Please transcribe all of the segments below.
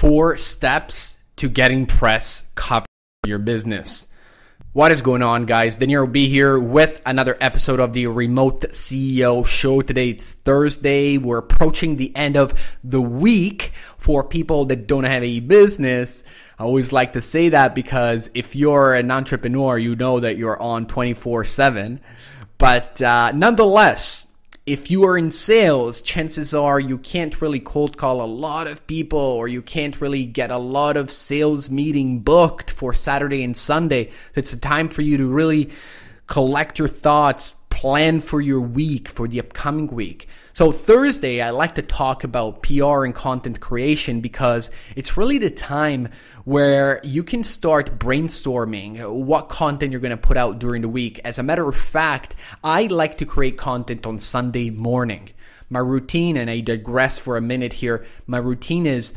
four steps to getting press coverage your business. What is going on, guys? Daniel be here with another episode of the Remote CEO Show. Today it's Thursday. We're approaching the end of the week for people that don't have a business. I always like to say that because if you're an entrepreneur, you know that you're on 24 7. But uh, nonetheless, if you are in sales, chances are you can't really cold call a lot of people or you can't really get a lot of sales meeting booked for Saturday and Sunday. So it's a time for you to really collect your thoughts, plan for your week, for the upcoming week. So, Thursday, I like to talk about PR and content creation because it's really the time where you can start brainstorming what content you're going to put out during the week. As a matter of fact, I like to create content on Sunday morning. My routine, and I digress for a minute here, my routine is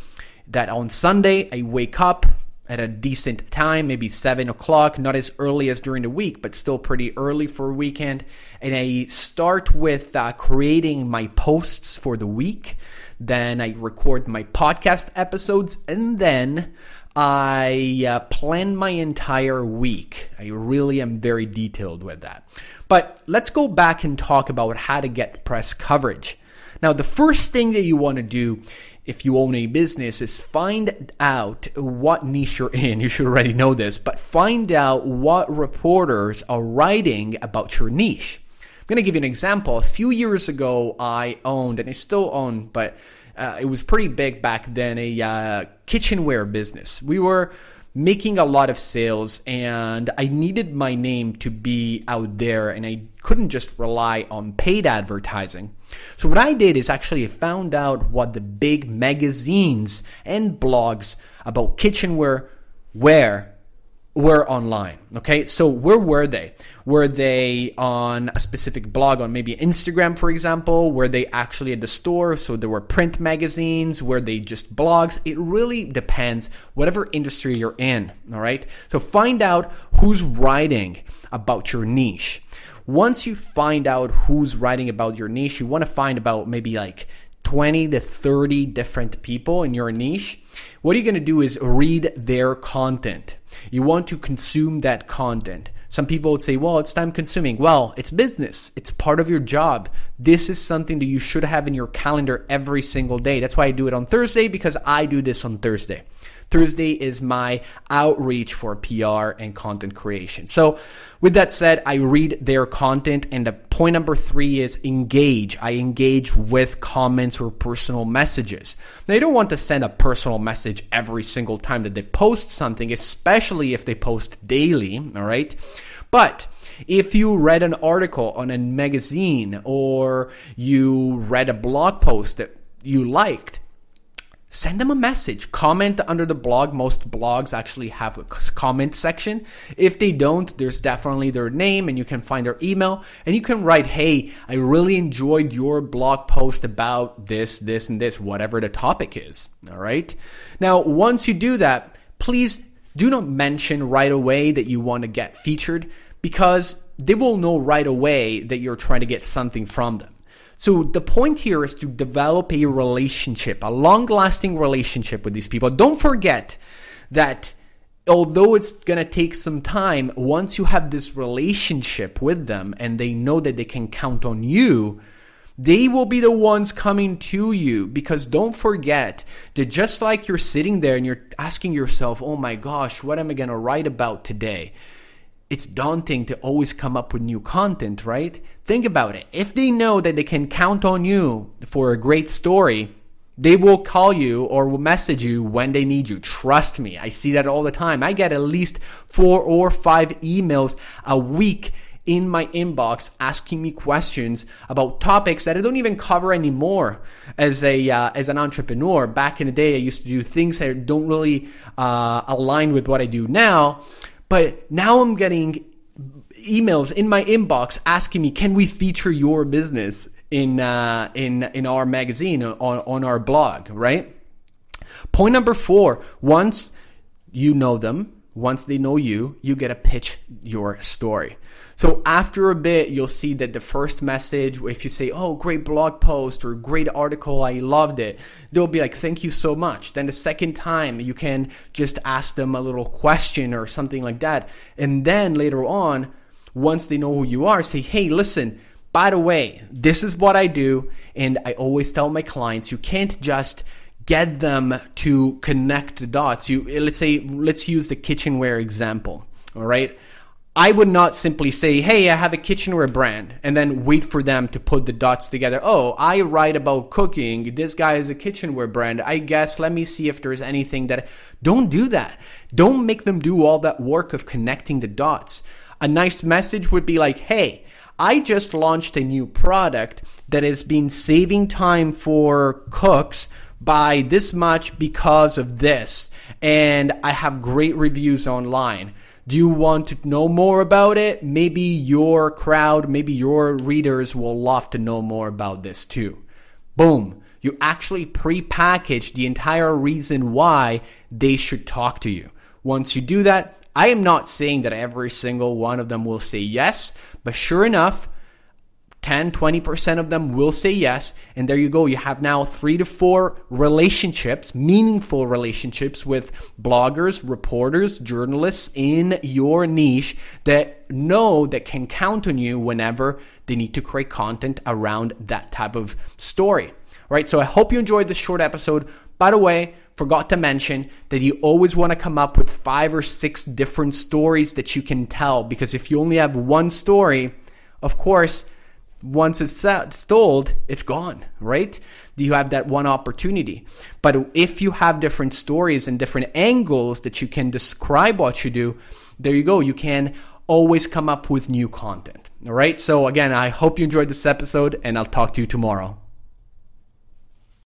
that on Sunday, I wake up, at a decent time, maybe 7 o'clock, not as early as during the week, but still pretty early for a weekend. And I start with uh, creating my posts for the week. Then I record my podcast episodes. And then I uh, plan my entire week. I really am very detailed with that. But let's go back and talk about how to get press coverage. Now, the first thing that you want to do if you own a business is find out what niche you're in. You should already know this, but find out what reporters are writing about your niche. I'm going to give you an example. A few years ago, I owned, and I still own, but uh, it was pretty big back then, a uh, kitchenware business. We were making a lot of sales and I needed my name to be out there and I couldn't just rely on paid advertising. So what I did is actually found out what the big magazines and blogs about kitchenware were were online. Okay, so where were they? Were they on a specific blog on maybe Instagram, for example? Were they actually at the store? So there were print magazines, were they just blogs? It really depends, whatever industry you're in. All right, so find out who's writing about your niche once you find out who's writing about your niche, you want to find about maybe like 20 to 30 different people in your niche, what you're going to do is read their content. You want to consume that content. Some people would say, well, it's time consuming. Well, it's business, it's part of your job. This is something that you should have in your calendar every single day. That's why I do it on Thursday because I do this on Thursday. Thursday is my outreach for PR and content creation. So, with that said, I read their content. And the point number three is engage. I engage with comments or personal messages. Now, you don't want to send a personal message every single time that they post something, especially if they post daily. All right. But if you read an article on a magazine or you read a blog post that you liked, send them a message. Comment under the blog. Most blogs actually have a comment section. If they don't, there's definitely their name and you can find their email and you can write, Hey, I really enjoyed your blog post about this, this, and this, whatever the topic is. All right. Now, once you do that, please do not mention right away that you want to get featured because they will know right away that you're trying to get something from them. So the point here is to develop a relationship, a long lasting relationship with these people. Don't forget that although it's going to take some time, once you have this relationship with them and they know that they can count on you, they will be the ones coming to you because don't forget that just like you're sitting there and you're asking yourself, oh my gosh, what am I going to write about today? it's daunting to always come up with new content, right? Think about it. If they know that they can count on you for a great story, they will call you or will message you when they need you. Trust me. I see that all the time. I get at least four or five emails a week in my inbox asking me questions about topics that I don't even cover anymore as a uh, as an entrepreneur. Back in the day, I used to do things that don't really uh, align with what I do now, but now I'm getting emails in my inbox asking me, "Can we feature your business in uh, in in our magazine on on our blog?" Right. Point number four: once you know them, once they know you, you get to pitch your story. So after a bit, you'll see that the first message, if you say, "Oh, great blog post" or "Great article, I loved it," they'll be like, "Thank you so much." Then the second time, you can just ask them a little question or something like that, and then later on, once they know who you are, say, "Hey, listen." By the way, this is what I do, and I always tell my clients you can't just get them to connect the dots. You let's say let's use the kitchenware example. All right. I would not simply say, hey, I have a kitchenware brand, and then wait for them to put the dots together. Oh, I write about cooking. This guy is a kitchenware brand. I guess let me see if there's anything that. Don't do that. Don't make them do all that work of connecting the dots. A nice message would be like, hey, I just launched a new product that has been saving time for cooks by this much because of this, and I have great reviews online. Do you want to know more about it? Maybe your crowd, maybe your readers will love to know more about this too. Boom. You actually pre-package the entire reason why they should talk to you. Once you do that, I am not saying that every single one of them will say yes, but sure enough, 10, 20% of them will say yes. And there you go. You have now three to four relationships, meaningful relationships with bloggers, reporters, journalists in your niche that know that can count on you whenever they need to create content around that type of story. Right. So I hope you enjoyed this short episode. By the way, forgot to mention that you always want to come up with five or six different stories that you can tell because if you only have one story, of course, once it's sold, it's gone, right? You have that one opportunity. But if you have different stories and different angles that you can describe what you do, there you go. You can always come up with new content. All right. So, again, I hope you enjoyed this episode and I'll talk to you tomorrow.